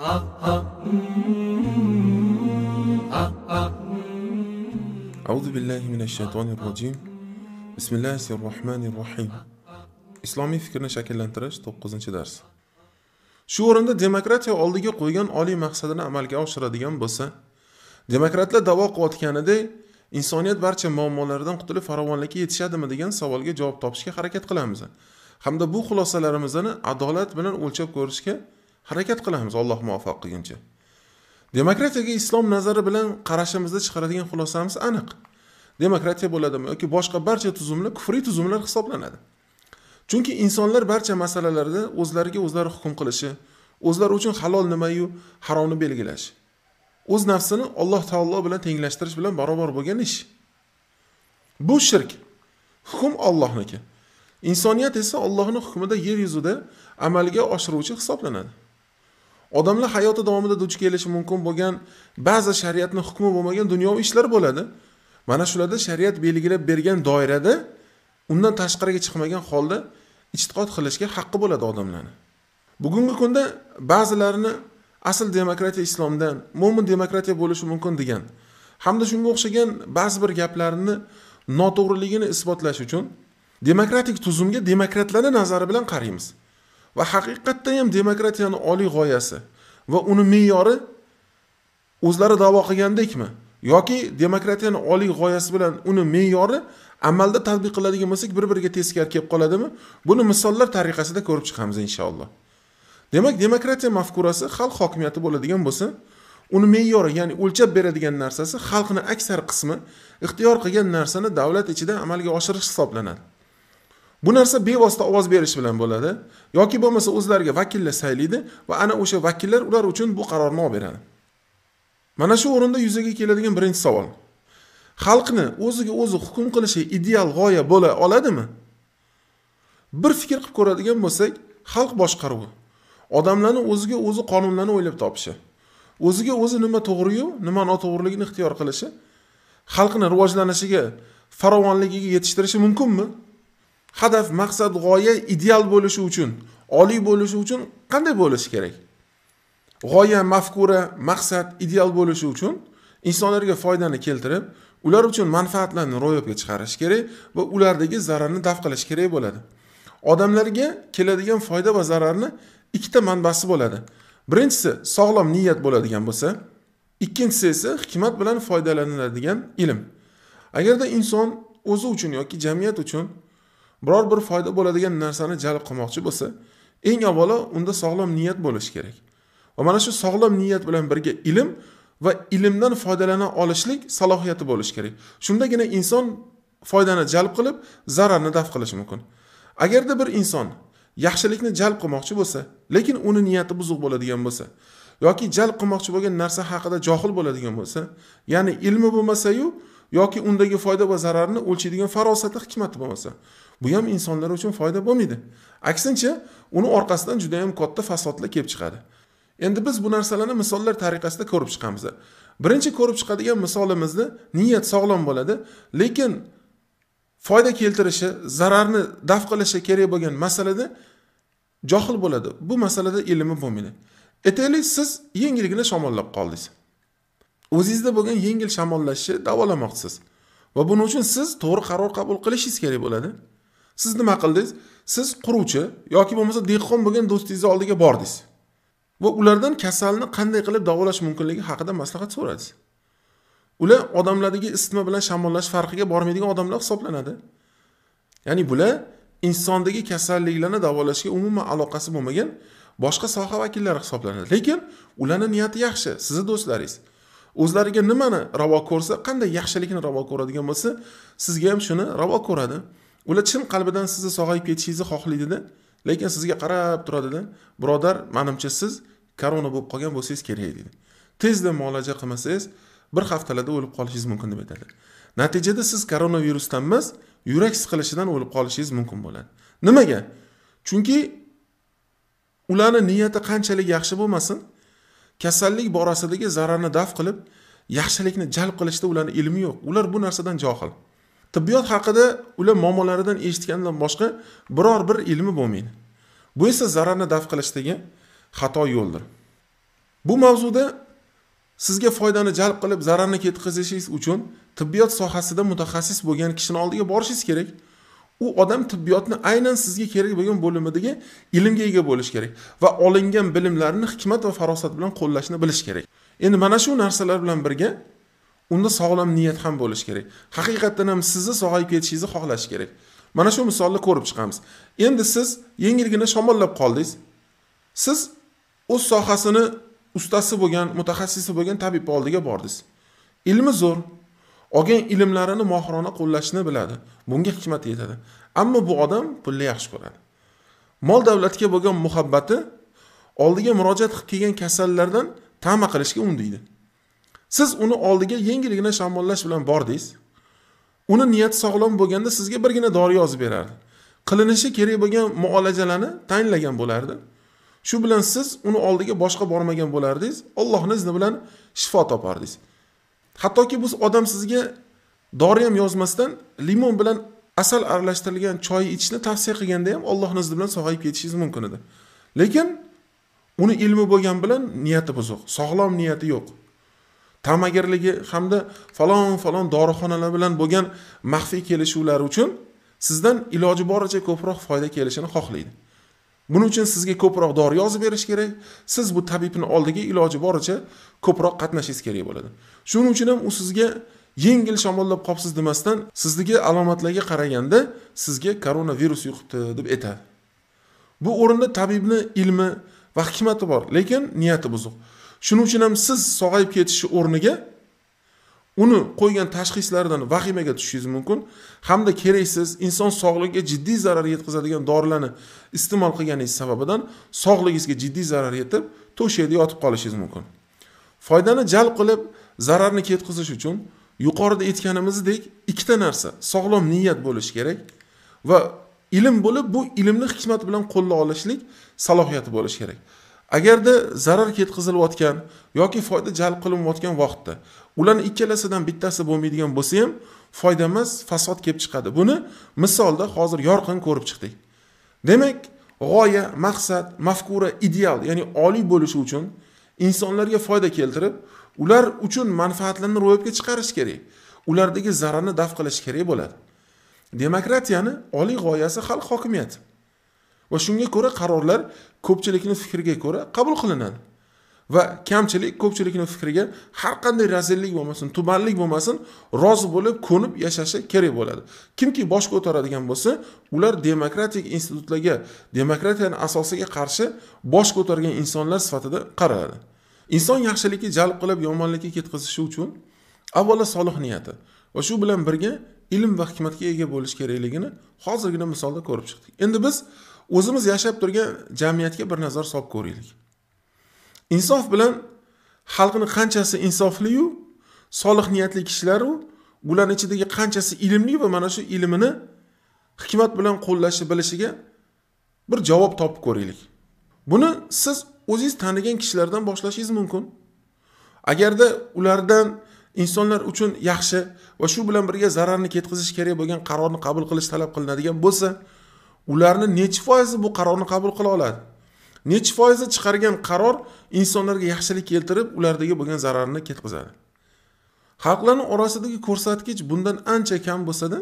أعوذ بالله من الشيطان الرجيم بسم الله الرحمن الرحيم islomiy fikrni shakllantirish to'qqizinchi dars shu o'rinda demokratiya oldiga qo'ygan oliy maqsadini amalga oshiradigan bo'lsa demokratlar da'vo qilayotganidek insoniyat barcha muammolardan qutulib farovonlikka yetishadimi degan savolga javob topishga harakat qilamiz hamda bu xulosalarimizni adolat bilan o'lchab ko'rishga harakat qilamiz alloh muvaffaq qilguncha demokratiyaga islom nazari bilan qarashimizda chiqaradigan xulosamiz aniq demokratiya bo'ladimi yoki boshqa barcha tuzumlar kufriy tuzumlar hisoblanadi chunki insonlar barcha masalalarda o'zlariga o'zlari hukm qilishi o'zlari uchun halol nimayu haromni belgilash o'z nafsini alloh taolo bilan tenglashtirish bilan barobar bo'lgan ish bu shirk hukm ollohniki insoniyat esa ollohni hukmida yer yuzida amalga oshiruvchi hisoblanadi odamlar hayoti davomida duch kelishi mumkin bo'lgan ba'zi shariatni hukmi bo'lmagan dunyoviy ishlar bo'ladi mana shularda shariat belgilab bergan doirada undan tashqariga chiqmagan holda ijtiqod qilishga haqqi bo'ladi odamlarni bugungi kunda ba'zilarini asl demokratiya islomdan mo'min demokratiya bo'lishi mumkin degan hamda shunga o'xshagan ba'zi bir gaplarni noto'g'riligini isbotlash uchun demokratik tuzumga demokratlarni nazari bilan qaraymiz va haqiqatda ham demokratiyani oliy g'oyasi va uni me'yori o'zlari da'vo qilgandekmi yoki demokratiyani oliy g'oyasi bilan uni me'yori amalda tatbiq qiladigan bo'lsak bir biriga teskari kelib qoladimi buni misollar tariqasida ko'rib chiqamiz inshaalloh demak demokratiya mafkurasi xalq hokimiyati bo'ladigan bo'lsa uni me'yori ya'ni o'lchab beradigan narsasi xalqni aksar qismi ixtiyor qilgan narsani davlat ichida amalga oshirish hisoblanadi bu narsa bevosita ovoz berish bilan bo'ladi yoki bo'lmasa o'zlariga vakillar saylaydi va ana o'sha vakillar ular uchun bu qarorni olib beradi mana shu o'rinda yuzaga keladigan birinchi savol xalqni o'ziga o'zi hukm qilishi ideal g'oya bo'la oladimi bir fikr qilib ko'radigan bo'lsak xalq boshqaruvi odamlarni o'ziga o'zi qonunlarni o'ylab topishi o'ziga o'zi nima to'g'riyu nima noto'g'riligini ixtiyor qilishi xalqni rivojlanishiga farovonligiga yetishtirishi mumkinmi hadaf maqsad g'oya ideal bo'lishi uchun oliy bo'lishi uchun qanday bo'lishi kerak g'oya mafkura maqsad ideal bo'lishi uchun insonlarga foydani keltirib ular uchun manfaatlarni ro'yobga chiqarish kerak va ulardagi zararni daf qilish kerak bo'ladi odamlarga keladigan foyda va zararni ikkita manbasi bo'ladi birinchisi sog'lom niyat bo'ladigan bo'lsa ikkinchisi esa hikmat bilan foydalaniladigan ilm agarda inson o'zi uchun yoki jamiyat uchun biror bir foyda bo'ladigan narsani jalb qilmoqchi bo'lsa eng avvalo unda sog'lom niyat bo'lishi kerak va mana shu sog'lom niyat bilan birga ilm va ilmdan foydalana olishlik salohiyati bo'lishi kerak shundagina inson foydani jalb qilib zararni daf qilishi mumkin agarda bir inson yaxshilikni jalb qilmoqchi bo'lsa lekin uni niyati buzuq bo'ladigan bo'lsa yoki jalb qilmoqchi bo'lgan narsa haqida johil bo'ladigan bo'lsa ya'ni ilmi bo'lmasayu yoki undagi foyda va zararni o'lchaydigan farosati hikmati bo'lmasa bu ham insonlar uchun foyda bo'lmaydi aksincha uni orqasidan juda yam katta fasodlar kelib chiqadi endi biz bu narsalarni misollar tariqasida ko'rib chiqamiz birinchi ko'rib chiqadigan misolimizni niyat sog'lom bo'ladi lekin foyda keltirishi zararni daf qilishi kerak bo'lgan masalada johil bo'ladi bu masalada ilmi bo'lmaydi aytaylik siz yengilgina shamollab qoldingiz o'zingizda bo'lgan yengil shamollashni davolamoqchisiz va buning uchun siz to'g'ri qaror qabul qilishingiz kerak bo'ladi siz nima qildingiz siz quruvchi yoki bo'lmasa dehqon bo'lgan do'stingizni oldiga bordingiz va ulardan kasalni qanday qilib davolash mumkinligi haqida maslahat so'radingiz ular odamlardagi isitma bilan shamollash farqiga bormaydigan odamlar hisoblanadi ya'ni bular insondagi kasalliklarni davolashga umuman aloqasi bo'lmagan boshqa soha vakillari hisoblanadi lekin ularni niyati yaxshi sizni do'stlaringiz o'zlariga nimani ravo ko'rsa qanday yaxshilikni ravo ko'radigan bo'lsa sizga ham shuni ravo ko'radi ular chin qalbidan sizni sog'ayib ketishingizni xohlaydida lekin sizga qarab turadida birodar manimcha siz korona bo'lib qolgan bo'lsangiz kerak deydi tezda muolaja qilmasangiz bir haftalarda o'lib qolishingiz mumkin deb aytadi natijada siz koronavirusdan emas yurak siqilishidan o'lib qolishingiz mumkin bo'ladi nimaga chunki ularni niyati qanchalik yaxshi bo'lmasin kasallik borasidagi zararni daf qilib yaxshilikni jalb qilishda ularni ilmi yo'q ular bu narsadan johil tibbiyot haqida ular momolaridan eshitgandan boshqa biror bir ilmi bo'lmaydi bu esa zararni daf qilishdagi xato yo'ldir bu mavzuda sizga foydani jalb qilib zararni ketkazishingiz uchun tibbiyot sohasida mutaxassis bo'lgan kishini oldiga borishingiz kerak u odam tibbiyotni aynan sizga kerak bo'lgan bo'limidagi ilmga ega bo'lishi kerak va olingan bilimlarni hikmat va farosat bilan qo'llashni bilish kerak endi mana shu narsalar bilan birga unda sog'lom niyat ham bo'lishi kerak haqiqatdan ham sizni sog'ayib ketishingizni xohlash kerak mana shu misolni ko'rib chiqamiz endi siz yengilgina shamollab qoldingiz siz o'z sohasini ustasi bo'lgan mutaxassisi bo'lgan tabib oldiga bordingiz ilmi zo'r olgan ilmlarini mohirona qo'llashni biladi bunga hikmat yetadi ammo bu odam pulni yaxshi ko'radi mol davlatga bo'lgan muhabbati oldiga murojaat qilib kelgan kasallardan tama qilishga undaydi siz uni oldiga yengilgina shamollash bilan bordingiz uni niyati sog'lom bo'lganda sizga birgina dori yozib berardi qilinishi kerak bo'lgan muolajalarni tayinlagan bo'lardi shu bilan siz uni oldiga boshqa bormagan bo'lardingiz ollohni izni bilan shifo topardingiz hattoki bu odam sizga dori ham yozmasdan limon bilan asal aralashtirilgan choy ichishni tavsiya qilganda ham ollohni izni bilan sog'ayib ketishingiz mumkin edi lekin uni ilmi bo'lgan bilan niyati buzuq sog'lom niyati yo'q ta'magirligi hamda falon falon dorixonalar bilan bo'lgan maxfiy kelishuvlari uchun sizdan iloji boricha ko'proq foyda kelishini xohlaydi buning uchun sizga ko'proq dori yozib berish kerak siz bu tabibni oldiga iloji boricha ko'proq qatnashingiz kerak bo'ladi shuning uchun ham u sizga yengil shamollab qolibsiz demasdan sizniki alomatlarga qaraganda sizga koronavirus yuqibdi deb aytadi bu o'rinda tabibni ilmi va hikmati bor lekin niyati buzuq shuning uchun ham siz sog'ayib ketishni o'rniga uni qo'ygan tashxislaridan vahimaga tushishingiz mumkin hamda keraksiz inson sog'ligiga jiddiy zarar yetkazadigan dorilarni iste'mol qilganingiz sababidan sog'ligingizga jiddiy zarar yetib to'shakda yotib qolishingiz mumkin foydani jalb qilib zararni ketkazish uchun yuqorida aytganimizdek ikkita narsa sog'lom niyat bo'lishi kerak va ilm bo'lib bu ilmni hikmat bilan qo'lla olishlik salohiyati bo'lishi kerak agarda zarar ketkazilayotgan yoki foyda jalb qilinayotgan vaqtda ularni ikkalasidan bittasi bo'lmaydigan bo'lsa ham foydamiz fasod kelib chiqadi buni misolda hozir yorqin ko'rib chiqdik demak g'oya maqsad mafkura ideal ya'ni oliy bo'lishi uchun insonlarga foyda keltirib ular uchun manfaatlarni ro'yobga chiqarish kerak ulardagi zararni daf qilish kerak bo'ladi demokratiyani oliy g'oyasi xalq hokimiyati va shunga ko'ra qarorlar ko'pchilikni fikriga ko'ra qabul qilinadi va kamchilik ko'pchilikni fikriga har qanday razillik bo'lmasin tumanlik bo'lmasin rozi bo'lib ko'nib yashashi kerak bo'ladi kimki bosh ko'taradigan bo'lsa ular demokratik institutlarga demokratiyani asosiga qarshi bosh ko'targan insonlar sifatida qaraladi inson yaxshilikka jalb qilib yomonlikka ketkazishi uchun avvalo solih niyati va shu bilan birga ilm va hikmatga ega bo'lish kerakligini hozirgina misolda ko'rib chiqdik endi biz o'zimiz yashab turgan jamiyatga bir nazar solib ko'raylik insof bilan xalqini qanchasi insofliyu solih niyatli kishilaru ularni ichidagi qanchasi ilmli va mana shu ilmini hikmat bilan qo'llashni bilishiga bir javob topib ko'raylik buni siz o'zingiz tanigan kishilardan boshlashingiz mumkin agarda ulardan insonlar uchun yaxshi va shu bilan birga zararni ketkazish kerak bo'lgan qarorni qabul qilish talab qilinadigan bo'lsa ularni nechi foizi bu qarorni qabul qila oladi nechi foizi chiqargan qaror insonlarga yaxshilik keltirib ulardagi bo'lgan zararni ketkazadi xalqlarni orasidagi ko'rsatkich bundan ancha kam bo'lsada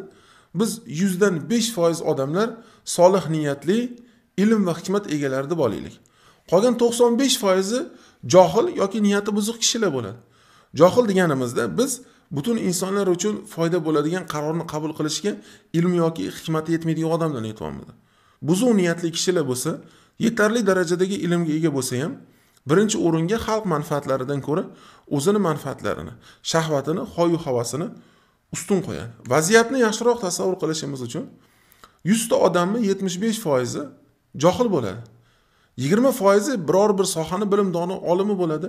biz yuzdan besh foiz odamlar solih niyatli ilm va hikmat egalari deb olaylik qolgan to'qson besh foizi johil yoki niyati buzuq kishilar bo'ladi johil deganimizda biz butun insonlar uchun foyda bo'ladigan qarorni qabul qilishga ilm yoki hikmati yetmaydigan odamlarni aytyapman buzuq niyatli kishilar bo'lsa yetarli darajadagi ilmga ega bo'lsa ham birinchi o'ringa xalq manfaatlaridan ko'ra o'zini manfaatlarini shahvatini hoyu havasini ustun qo'yadi vaziyatni yaxshiroq tasavvur qilishimiz uchun yuzta odamni yetmish besh foizi johil bo'ladi yigirma foizi biror bir sohani bilimdoni olimi bo'ladi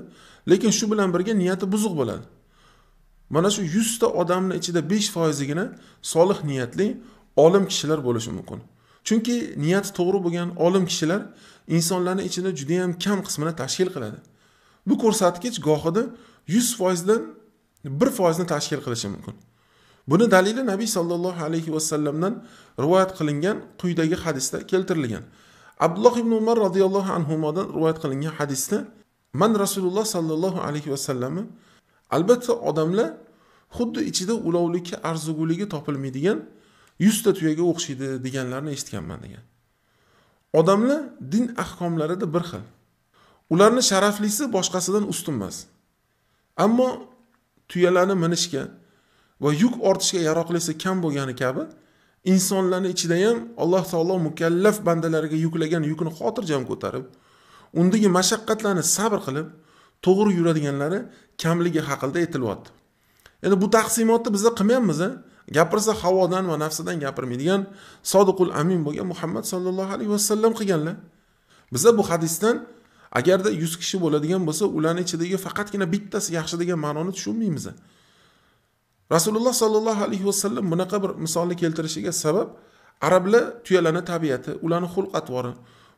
lekin shu bilan birga niyati buzuq bo'ladi mana shu yuzta odamni ichida besh foizigina solih niyatli olim kishilar bo'lishi mumkin chunki niyati to'g'ri bo'lgan olim kishilar insonlarni ichida judayam kam qismini tashkil qiladi bu ko'rsatkich gohida yuz foizdan bir foizni tashkil qilishi mumkin buni dalili nabiy sollallohu alayhi vasallamdan rivoyat qilingan quyidagi hadisda keltirilgan abdulloh ibn umar roziyallohu anhudan rivoyat qilingan hadisda man rasululloh sollallohu alayhi vasallamni albatta odamlar xuddi ichida ulovlikka arzuguligi topilmaydigan yuzta tuyaga o'xshaydi deganlarni eshitganman degan odamlar din ahkomlarida bir xil ularni sharaflisi boshqasidan ustun emas ammo tuyalarni minishga va yuk ortishga yaroqlisi kam bo'lgani kabi insonlarni ichida ham alloh taolo mukallaf bandalariga yuklagan yukni xotirjam ko'tarib undagi mashaqqatlarni sabr qilib to'g'ri yuradiganlari kamligi haqida aytilyapti endi bu taqsimotni biza qilmayapmiz gapirsa havodan va nafsidan gapirmaydigan sodiqul amin bo'lgan muhammad sollallohu alayhi vasallam qilganlar biza bu hadisdan agarda yuz kishi bo'ladigan bo'lsa ularni ichidagi faqatgina bittasi yaxshi degan ma'noni tushunmaymiz rasululloh sollallohu alayhi vasallam bunaqa bir misolni keltirishiga sabab arablar tuyalarni tabiati ularni xulq atvori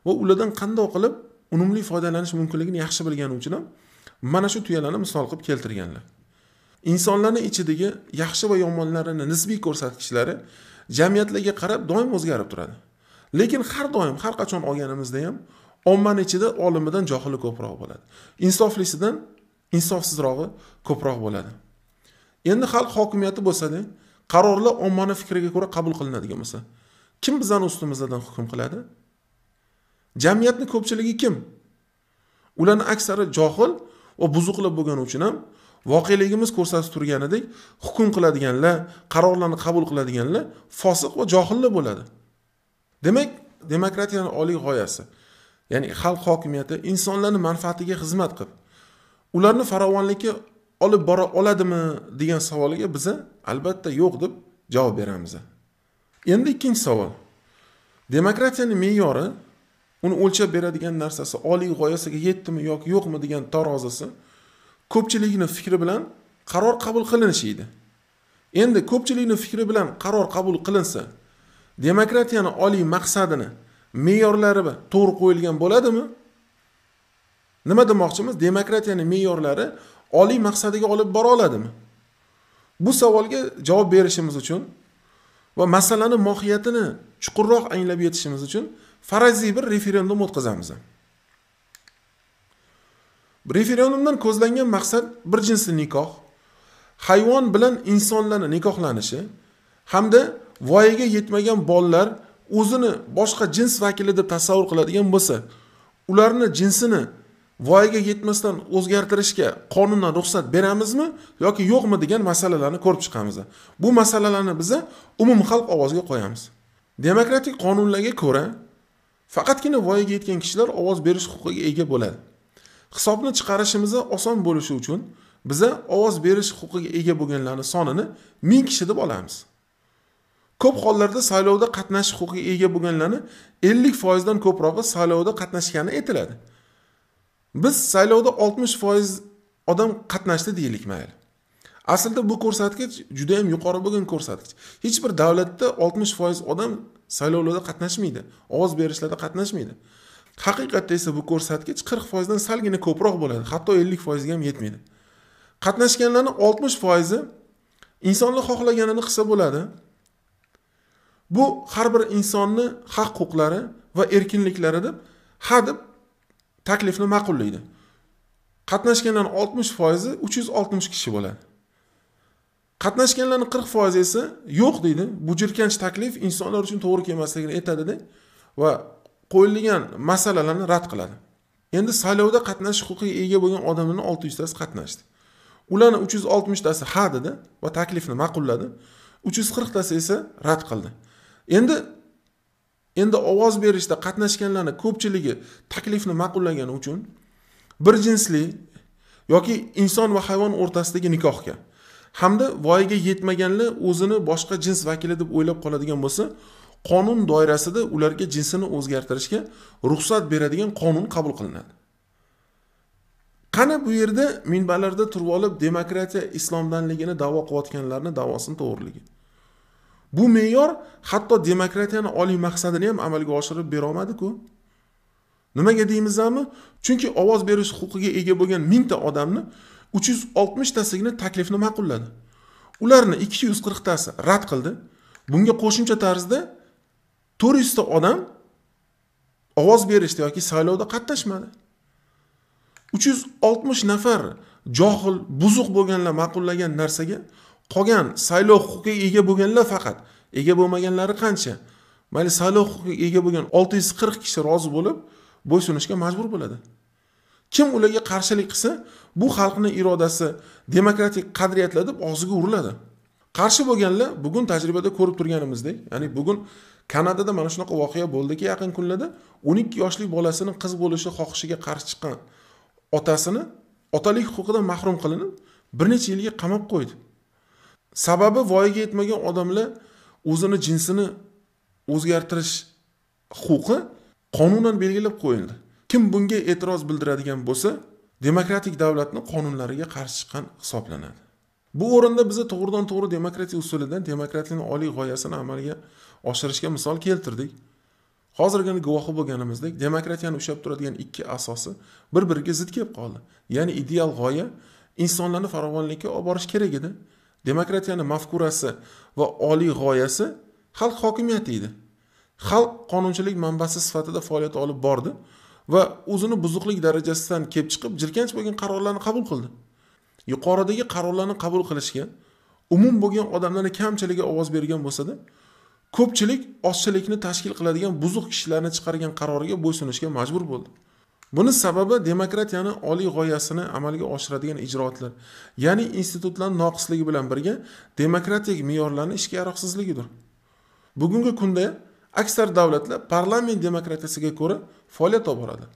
va ulardan qandoq qilib unumli foydalanish mumkinligini yaxshi bilgani uchun ham mana shu tuyalarni misol qilib keltirganlar insonlarni ichidagi yaxshi va yomonlarini nisbiy ko'rsatkichlari jamiyatlarga qarab doim o'zgarib turadi lekin har doim har qachon olganimizda ham ommani ichida olimidan johili ko'proq bo'ladi insoflisidan insofsizrog'i ko'proq bo'ladi endi xalq hokimiyati bo'lsada qarorlar ommani fikriga ko'ra qabul qilinadigan bo'lsa kim bizani ustimizdan hukm qiladi jamiyatni ko'pchiligi kim ularni aksari johil va buzuqlar bo'lgani uchun ham voqeligimiz ko'rsatib turganidek hukm qiladiganlar qarorlarni qabul qiladiganlar fosiq va johillar bo'ladi demak demokratiyani oliy g'oyasi ya'ni xalq hokimiyati insonlarni manfaatiga xizmat qilib ularni farovonlikka olib bora oladimi degan savolga biza albatta yo'q deb javob beramiz endi ikkinchi savol demokratiyani me'yori uni o'lchab beradigan narsasi oliy g'oyasiga yetdimi yoki yo'qmi degan tarozisi ko'pchilikni fikri bilan qaror qabul qilinishi edi endi ko'pchilikni fikri bilan qaror qabul qilinsa demokratiyani oliy maqsadini me'yorlari to'g'ri qo'yilgan bo'ladimi nima demoqchimiz demokratiyani me'yorlari oliy maqsadiga olib bora oladimi bu savolga javob berishimiz uchun va masalani mohiyatini chuqurroq anglab yetishimiz uchun faraziy bir referendum o'tkazamiz referendumdan ko'zlangan maqsad bir jinsli nikoh hayvon bilan insonlarni nikohlanishi hamda voyaga yetmagan bolalar o'zini boshqa jins vakili deb tasavvur qiladigan bo'lsa ularni jinsini voyaga yetmasdan o'zgartirishga qonundan ruxsat beramizmi yoki yo'qmi degan masalalarni ko'rib chiqamiz bu masalalarni biza umumxalq ovoziga qo'yamiz demokratik qonunlarga ko'ra faqatgina voyaga yetgan kishilar ovoz berish huquqiga ega bo'ladi hisobni chiqarishimiz oson bo'lishi uchun biza ovoz berish huquqiga ega bo'lganlarni sonini ming kishi deb olamiz ko'p hollarda saylovda qatnashish huquqiga ega bo'lganlarni ellik foizdan ko'prog'i saylovda qatnashgani aytiladi biz saylovda oltmish foiz odam qatnashdi deylik mayli aslida bu ko'rsatkich juda yam yuqori bo'lgan ko'rsatkich hech bir davlatda oltmish foiz odam saylovlarda qatnashmaydi ovoz berishlarda qatnashmaydi haqiqatda esa bu ko'rsatkich qirq foizdan salgina ko'proq bo'ladi hatto ellik foizga ham yetmaydi qatnashganlarni oltmish foizi insonlar xohlaganini qilsa bo'ladi bu har bir insonni haq huquqlari va erkinliklari deb ha deb taklifni ma'qullaydi qatnashganlarni oltmish foizi uch yuz oltmish kishi bo'ladi qatnashganlarni qirq foizi esa yo'q deydi bu jirkanch taklif insonlar uchun to'g'ri kelmasligini aytadida va qo'yilgan masalalarni rad qiladi endi saylovda qatnashish huquqiga ega bo'lgan odamlarni olti yuztasi qatnashdi ularni uch yuz oltmishtasi ha dedi va taklifni ma'qulladi uch yuz qirqtasi esa rad qildi endi endi ovoz berishda qatnashganlarni ko'pchiligi taklifni ma'qullagani uchun bir jinsli yoki inson va hayvon o'rtasidagi nikohga hamda voyaga yetmaganlar o'zini boshqa jins vakili deb o'ylab qoladigan bo'lsa qonun doirasida ularga jinsini o'zgartirishga ruxsat beradigan qonun qabul qilinadi qani bu yerda minbarlarda turib olib demokratiya islomdanligini davo qilayotganlarni davosini to'g'riligi bu me'yor hatto demokratiyani oliy maqsadini ham amalga oshirib berolmadiku nimaga deymizami chunki ovoz berish huquqiga ega bo'lgan mingta odamni 360 oltmishtasigina taklifni ma'qulladi ularni 240 tasi rad qildi bunga qo'shimcha tarzda 400 ta odam ovoz berishdi yoki saylovda qatnashmadi 360 nafar johil buzuq bo'lganlar ma'qullagan narsaga qolgan saylov huquqiga ega bo'lganlar faqat ega bo'lmaganlari qancha mayli saylov huquqiga ega bo'lgan 640 kishi rozi bo'lib bo'ysunishga majbur bo'ladi kim ularga qarshilik qilsa bu xalqni irodasi demokratik qadriyatlar deb og'ziga uriladi qarshi bo'lganlar bugun tajribada ko'rib turganimizdek ya'ni bugun kanadada mana shunaqa voqea bo'ldiki yaqin kunlarda o'n ikki yoshli bolasini qiz bo'lishi xohishiga qarshi chiqqan otasini otalik huquqidan mahrum qilinib bir necha yilga qamab qo'ydi sababi voyaga yetmagan odamlar o'zini jinsini o'zgartirish huquqi qonunan belgilab qo'yildi kim bunga e'tiroz bildiradigan bo'lsa demokratik davlatni qonunlariga qarshi chiqqan hisoblanadi bu o'rinda biza to'g'ridan to'g'ri demokratiya usulidan demokratiyani oliy g'oyasini amalga oshirishga misol keltirdik hozirgina guvohi bo'lganimizdek demokratiyani ushlab turadigan ikki asosi bir biriga zid kelib qoldi ya'ni ideal g'oya insonlarni farovonlikka olib borish kerak edi demokratiyani mafkurasi va oliy g'oyasi xalq hokimiyati edi xalq qonunchilik manbasi sifatida faoliyat olib bordi va o'zini buzuqlik darajasidan kelib chiqib jirkanch bo'lgan qarorlarni qabul qildi yuqoridagi qarorlarni qabul qilishga umum bo'lgan odamlarni kamchiligi ovoz bergan bo'lsada ko'pchilik ozchilikni tashkil qiladigan buzuq kishilarni chiqargan qaroriga bo'ysunishga majbur bo'ldi buni sababi demokratiyani oliy g'oyasini amalga oshiradigan ijroatlar ya'ni institutlar noqisligi bilan birga demokratik me'yorlarni ishga yaroqsizligidir bugungi kunda aksar davlatlar parlament demokratiyasiga ko'ra faoliyat olib boradi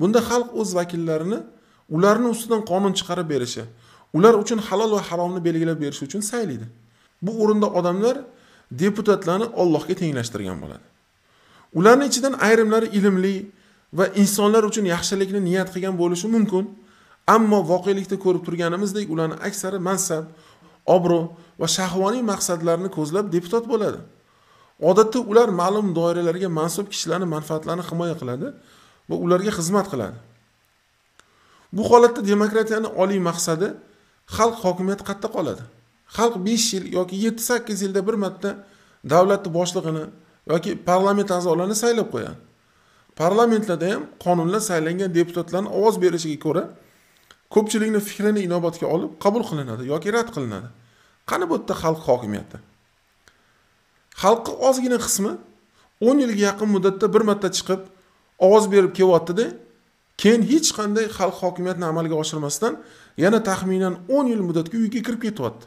bunda xalq o'z vakillarini ularni ustidan qonun chiqarib berishi ular uchun halol va haromni belgilab berish uchun saylaydi bu o'rinda odamlar deputatlarni ollohga tenglashtirgan bo'ladi ularni ichidan ayrimlari ilmli va insonlar uchun yaxshilikni niyat qilgan bo'lishi mumkin ammo voqelikda ko'rib turganimizdek ularni aksari mansab obro' va shahvoniy maqsadlarni ko'zlab deputat bo'ladi odatda ular ma'lum doiralarga mansub kishilarni manfaatlarini himoya qiladi va ularga xizmat qiladi bu holatda demokratiyani oliy maqsadi xalq hokimiyati qayerda qoladi xalq besh yil yoki yetti sakkiz yilda bir marta davlatni boshlig'ini yoki parlament a'zolarini saylab qo'yadi parlamentlarda ham qonunlar saylangan deputatlarni ovoz berishiga ko'ra ko'pchilikni fikrini inobatga olib qabul qilinadi yoki rad qilinadi qani bu yerda xalq hokimiyati xalqni ozgina qismi o'n yilga yaqin muddatda bir marta chiqib ovoz berib kelyaptida keyin hech qanday xalq hokimiyatni amalga oshirmasdan yana taxminan o'n yil muddatga uyga kirib ketyapti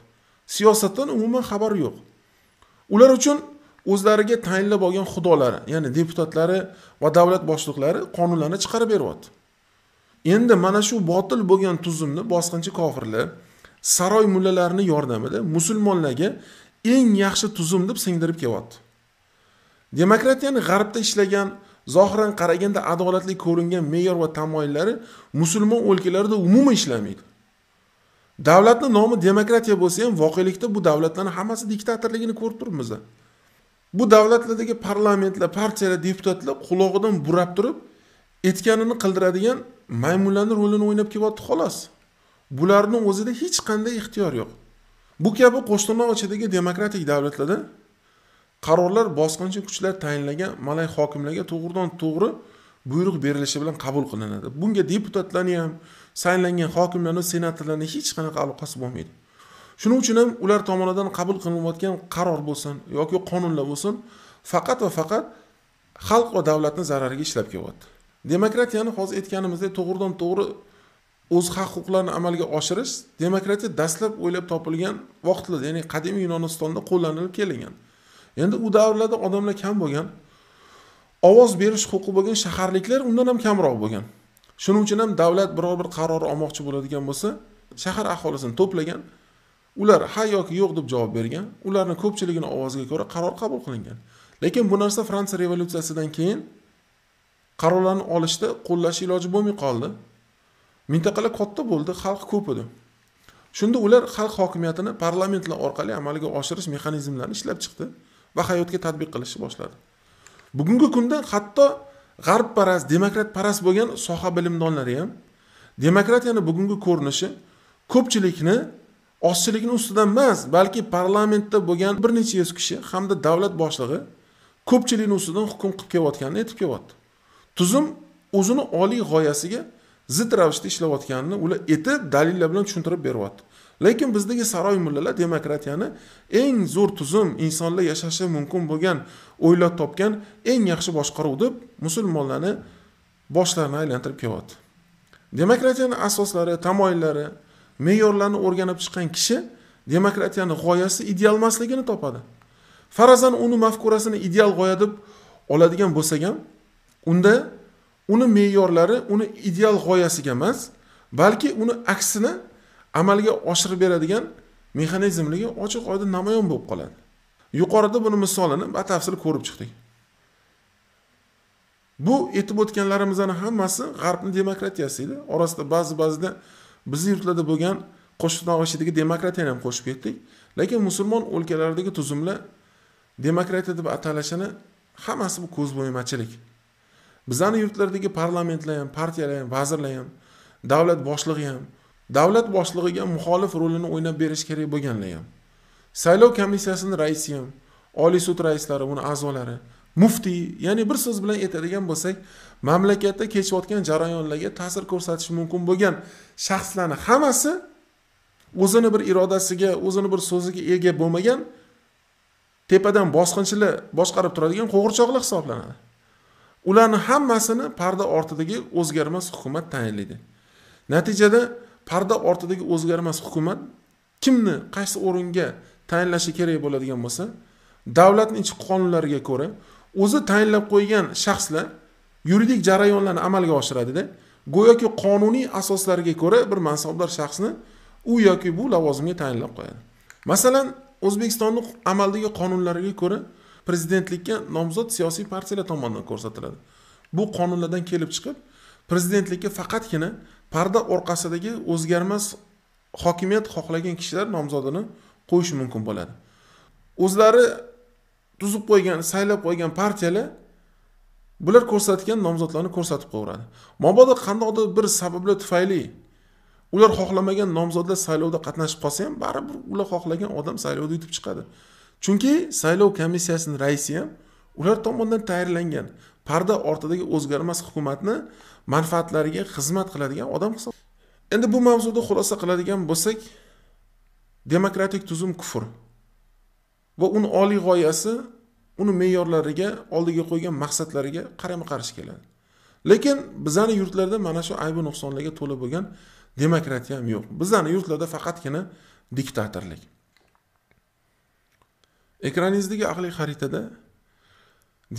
siyosatdan umuman xabari yo'q ular uchun o'zlariga tayinlab olgan xudolari ya'ni deputatlari va davlat boshliqlari qonunlarni chiqarib beryapti endi mana shu botil bo'lgan tuzumni bosqinchi kofirlar saroy mullalarini yordamida musulmonlarga eng yaxshi tuzum deb singdirib kelyapti demokratiyani g'arbda ishlagan zohiran qaraganda adolatli ko'ringan me'yor va tamoyillari musulmon o'lkalarida umuman ishlamaydi davlatni nomi demokratiya bo'lsa ham voqelikda bu davlatlarni hammasi diktatorligini ko'rib turibmiz bu davlatlardagi parlamentlar partiyalar deputatlar qulog'idan burab turib aytganini qildiradigan maymunlarni rolini o'ynab kelyapti xolos bularni o'zida hech qanday ixtiyor yo'q bu kabi qo'shtirnoq ichidagi demokratik davlatlarda qarorlar bosqinchi kuchlar tayinlagan malay hokimlarga to'g'ridan to'g'ri buyruq berilishi bilan qabul qilinadi bunga deputatlarni ham saylangan hokimlarni senatorlarni hech qanaqa aloqasi bo'lmaydi shuning uchun ham ular tomonidan qabul qilinayotgan qaror bo'lsin yoki qonunlar bo'lsin faqat va faqat xalq va davlatni zarariga ishlab kelyapti demokratiyani hozir aytganimizdek to'g'ridan to'g'ri o'z haq huquqlarini amalga oshirish demokratiya dastlab o'ylab topilgan vaqtlarda ya'ni qadimiy yunonistonda qo'llanilib kelingan endi u davrlarda odamlar kam bo'lgan ovoz berish huquqi bo'lgan shaharliklar undan ham kamroq bo'lgan shuning uchun ham davlat biror bir qaror olmoqchi bo'ladigan bo'lsa shahar aholisini to'plagan ular ha yoki yo'q deb javob bergan ularni ko'pchiligini ovoziga ko'ra qaror qabul qilingan lekin bu narsa fransiya revolyutsiyasidan keyin qarorlarni olishda qo'llash iloji bo'lmay qoldi mintaqalar katta bo'ldi xalq ko'p edi shunda ular xalq hokimiyatini parlamentlar orqali amalga oshirish mexanizmlarini ishlab chiqdi va hayotga tatbiq qilishni boshladi bugungi kunda hatto g'arbparast demokratparast bo'lgan soha bilimdonlari ham demokratiyani bugungi ko'rinishi ko'pchilikni ozchilikni ustidan emas balki parlamentda bo'lgan bir necha yuz kishi hamda davlat boshlig'i ko'pchilikni ustidan hukm qilib kelayotganini aytib kelyapti tuzum o'zini oliy g'oyasiga zid ravishda ishlayotganini ular etib dalillar bilan tushuntirib beryapti lekin bizdagi saroy mullalar demokratiyani eng zo'r tuzum insonlar yashashi mumkin bo'lgan o'ylab topgan eng yaxshi boshqaruv deb musulmonlarni boshlarini aylantirib kelyapti demokratiyani asoslari tamoyillari me'yorlarni o'rganib chiqqan kishi demokratiyani g'oyasi ideal emasligini topadi farazan uni mafkurasini ideal g'oya deb oladigan bo'lsak ham unda uni me'yorlari uni ideal g'oyasiga emas balki uni aksini amalga oshirib beradigan mexanizmligi ochiq oydin namoyon bo'lib qoladi yuqorida buni misolini batafsil ko'rib chiqdik bu aytib o'tganlarimizni hammasi g'arbni demokratiyasi orasida ba'zi ba'zida bizni yurtlarda bo'lgan qo'shtirnoq ichidagi demokratiyani ham qo'shib ketdik lekin musulmon o'lkalardagi tuzumlar demokratiya deb atalishini hammasi bu ko'zbo'yamachilik bizani yurtlardagi parlamentlar ham partiyalar ham vazirlar ham davlat boshlig'i ham davlat boshlig'iga muxolif rolini o'ynab berish kerak bo'lganlar ham saylov komissiyasini raisi ham oliy sud raislari uni a'zolari muftiy ya'ni bir so'z bilan aytadigan bo'lsak mamlakatda kechayotgan jarayonlarga ta'sir ko'rsatishi mumkin bo'lgan shaxslarni hammasi o'zini bir irodasiga o'zini bir so'ziga ega bo'lmagan tepadan bosqinchilar boshqarib turadigan qo'g'irchoqlar hisoblanadi ularni hammasini parda ortidagi o'zgarmas hukumat tayinlaydi natijada parda ortidagi o'zgarmas hukumat kimni qaysi o'ringa tayinlashi kerak bo'ladigan bo'lsa davlatni ichki qonunlariga ko'ra o'zi tayinlab qo'ygan shaxslar yuridik jarayonlarni amalga oshiradida go'yoki qonuniy asoslarga ko'ra bir mansabdor shaxsni u yoki bu lavozimga tayinlab qo'yadi masalan o'zbekistonni amaldagi qonunlariga ko'ra prezidentlikka nomzod siyosiy partiyalar tomonidan ko'rsatiladi bu qonunlardan kelib chiqib prezidentlikka faqatgina parda orqasidagi o'zgarmas hokimiyat xohlagan kishilar nomzodini qo'yishi mumkin bo'ladi o'zlari tuzib qo'ygan saylab qo'ygan partiyalar bular ko'rsatgan nomzodlarni ko'rsatib qo'yaveradi mabodo qandaydir bir sabablar tufayli ular xohlamagan nomzodlar saylovda qatnashib qolsa ham baribir ular xohlagan odam saylovda yutib chiqadi chunki saylov komissiyasini raisi ham ular tomonidan tayyorlangan parda ortidagi o'zgarmas hukumatni manfaatlariga xizmat qiladigan odam hisob endi bu mavzuda xulosa qiladigan bo'lsak demokratik tuzum kufr va uni oliy g'oyasi uni me'yorlariga oldiga qo'ygan maqsadlariga qarama qarshi keladi lekin bizani yurtlarda mana shu aybi nuqsonlarga to'la bo'lgan demokratiya ham yo'q bizani yurtlarda faqatgina diktatorlik ekraningizdagi aqliy xaritada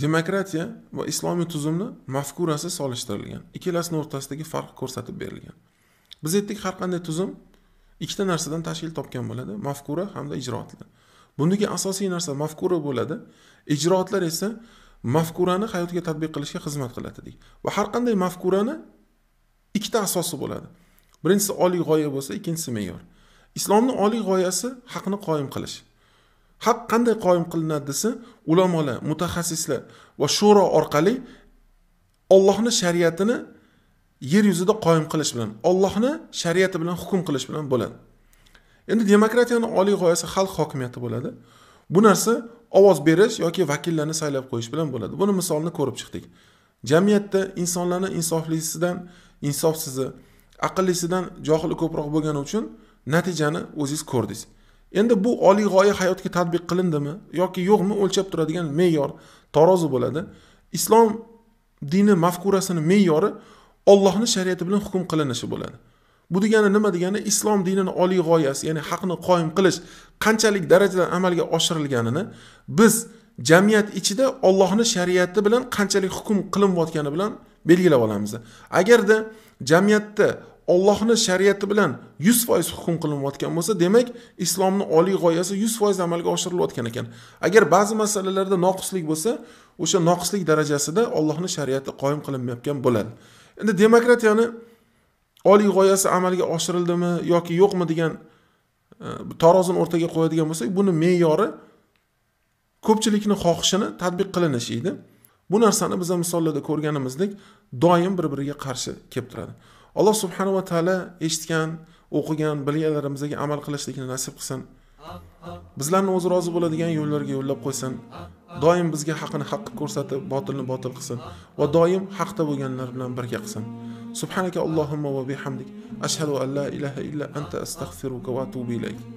demokratiya va islomiy tuzumni mafkurasi solishtirilgan ikkalasini o'rtasidagi farq ko'rsatib berilgan biz aytdik har qanday tuzum ikkita narsadan tashkil topgan bo'ladi mafkura hamda ijroatlar bundagi asosiy narsa mafkura bo'ladi ijroatlar esa mafkurani hayotga tadbiq qilishga xizmat qiladi dedik va har qanday mafkurani ikkita asosi bo'ladi birinchisi oliy g'oya bo'lsa ikkinchisi me'yor islomni oliy g'oyasi haqni qoyim qilish haq qanday qoyim qilinadi desa ulamolar mutaxassislar va shuro orqali ollohni shariatini yer yuzida qoyim qilish bilan ollohni shariati bilan hukm qilish bilan bo'ladi endi demokratiyani oliy g'oyasi xalq hokimiyati bo'ladi bu narsa ovoz berish yoki vakillarni saylab qo'yish bilan bo'ladi buni misolini ko'rib chiqdik jamiyatda insonlarni insoflisidan insofsizi aqllisidan johili ko'proq bo'lgani uchun natijani o'zingiz ko'rdingiz endi bu oliy g'oya hayotga tatbiq qilindimi yoki yo'qmi o'lchab turadigan me'yor tarozi bo'ladi islom dini mafkurasini me'yori ollohni shariati bilan hukm qilinishi bo'ladi bu degani nima degani islom dinini oliy g'oyasi ya'ni haqni qoyim qilish qanchalik darajada amalga oshirilganini biz jamiyat ichida ollohni shariati bilan qanchalik hukm qilinayotgani bilan belgilab olamiz agarda jamiyatda Allohning shariati bilan 100% hukm qilinayotgan bo'lsa, demak, islomning oliy g'oyasi 100% amalga oshirilayotgan ekan. Agar ba'zi masalalarda noqislik bo'lsa, o'sha noqislik darajasida Allohning shariati qoyim qilinmayotgan bo'ladi. Endi demokratiyani oliy g'oyasi amalga oshirildimi yoki yo'qmi degan e, tarozini o'rtaga qo'yadigan bo'lsak, buni me'yori ko'pchilikning xohishini tadbiq qilinishi edi. Bu narsani biza misollarda ko'rganimizdek doim bir-biriga qarshi kelib turadi. alloh subhanava taolo eshitgan o'qigan bilganlarimizga amal qilishlikni nasib qilsin bizlarni o'zi rozi bo'ladigan yo'llarga yo'llab qo'ysin doim bizga haqni haqqi ko'rsatib botilni botil qilsin va doim haqda bo'lganlar bilan birga qilsin subhanaka allohumma va bihamdik ashhadu an la ilaha illa anta astag'firuka va atubu ilayk